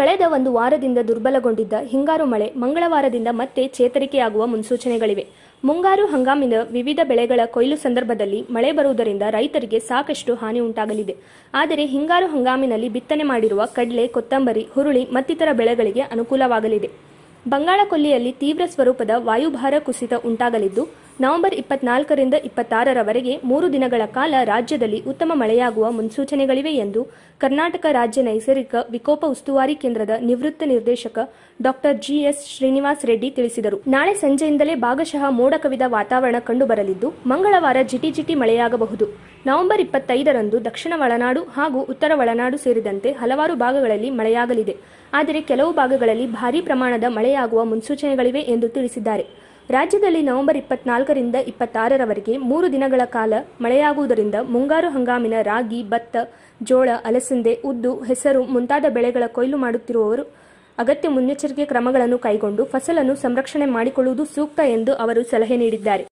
ಕಳೆದ ಒಂದು ವಾರದಿಂದ ದುರ್ಬಲಗೊಂಡಿದ್ದ ಹಿಂಗಾರು ಮಳೆ ಮಂಗಳವಾರದಿಂದ ಮತ್ತೆ ಚೇತರಿಕೆಯಾಗುವ ಮುನ್ಸೂಚನೆಗಳಿವೆ ಮುಂಗಾರು ಹಂಗಾಮಿನ ವಿವಿಧ ಬೆಳೆಗಳ ಕೊಯ್ಲು ಸಂದರ್ಭದಲ್ಲಿ ಮಳೆ ಬರುವುದರಿಂದ ರೈತರಿಗೆ ಸಾಕಷ್ಟು ಹಾನಿ ಉಂಟಾಗಲಿದೆ ಆದರೆ ಹಿಂಗಾರು ಹಂಗಾಮಿನಲ್ಲಿ ಬಿತ್ತನೆ ಮಾಡಿರುವ ಕಡಲೆ ಕೊತ್ತಂಬರಿ ಹುರುಳಿ ಮತ್ತಿತರ ಬೆಳೆಗಳಿಗೆ ಅನುಕೂಲವಾಗಲಿದೆ ಬಂಗಾಳಕೊಲ್ಲಿಯಲ್ಲಿ ತೀವ್ರ ಸ್ವರೂಪದ ವಾಯುಭಾರ ಕುಸಿತ ಉಂಟಾಗಲಿದ್ದು ನವೆಂಬರ್ ಇಪ್ಪತ್ನಾಲ್ಕರಿಂದ ಇಪ್ಪತ್ತಾರರವರೆಗೆ ಮೂರು ದಿನಗಳ ಕಾಲ ರಾಜ್ಯದಲ್ಲಿ ಉತ್ತಮ ಮಳೆಯಾಗುವ ಮುನ್ಸೂಚನೆಗಳಿವೆ ಎಂದು ಕರ್ನಾಟಕ ರಾಜ್ಯ ನೈಸರ್ಗಿಕ ವಿಕೋಪ ಉಸ್ತುವಾರಿ ಕೇಂದ್ರದ ನಿವೃತ್ತ ನಿರ್ದೇಶಕ ಡಾಕ್ಟರ್ ಜಿಎಸ್ ಶ್ರೀನಿವಾಸ್ ರೆಡ್ಡಿ ತಿಳಿಸಿದರು ನಾಳೆ ಸಂಜೆಯಿಂದಲೇ ಭಾಗಶಃ ಮೋಡ ಕವಿದ ವಾತಾವರಣ ಕಂಡುಬರಲಿದ್ದು ಮಂಗಳವಾರ ಜಿಟಿ ಜಿಟಿ ಮಳೆಯಾಗಬಹುದು ನವೆಂಬರ್ ಇಪ್ಪತ್ತೈದರಂದು ದಕ್ಷಿಣ ಒಳನಾಡು ಹಾಗೂ ಉತ್ತರ ಒಳನಾಡು ಸೇರಿದಂತೆ ಹಲವಾರು ಭಾಗಗಳಲ್ಲಿ ಮಳೆಯಾಗಲಿದೆ ಆದರೆ ಕೆಲವು ಭಾಗಗಳಲ್ಲಿ ಭಾರೀ ಪ್ರಮಾಣದ ಮಳೆಯಾಗುವ ಮುನ್ಸೂಚನೆಗಳಿವೆ ಎಂದು ತಿಳಿಸಿದ್ದಾರೆ ರಾಜ್ಯದಲ್ಲಿ ನವೆಂಬರ್ ಇಪ್ಪತ್ನಾಲ್ಕರಿಂದ ಇಪ್ಪತ್ತಾರರವರೆಗೆ ಮೂರು ದಿನಗಳ ಕಾಲ ಮಳೆಯಾಗುವುದರಿಂದ ಮುಂಗಾರು ಹಂಗಾಮಿನ ರಾಗಿ ಭತ್ತ ಜೋಳ ಅಲಸಂದೆ ಉದ್ದು ಹೆಸರು ಮುಂತಾದ ಬೆಳೆಗಳ ಕೊಯ್ಲು ಮಾಡುತ್ತಿರುವವರು ಅಗತ್ಯ ಮುನ್ನೆಚ್ಚರಿಕೆ ಕ್ರಮಗಳನ್ನು ಕೈಗೊಂಡು ಫಸಲನ್ನು ಸಂರಕ್ಷಣೆ ಮಾಡಿಕೊಳ್ಳುವುದು ಸೂಕ್ತ ಎಂದು ಅವರು ಸಲಹೆ ನೀಡಿದ್ದಾರೆ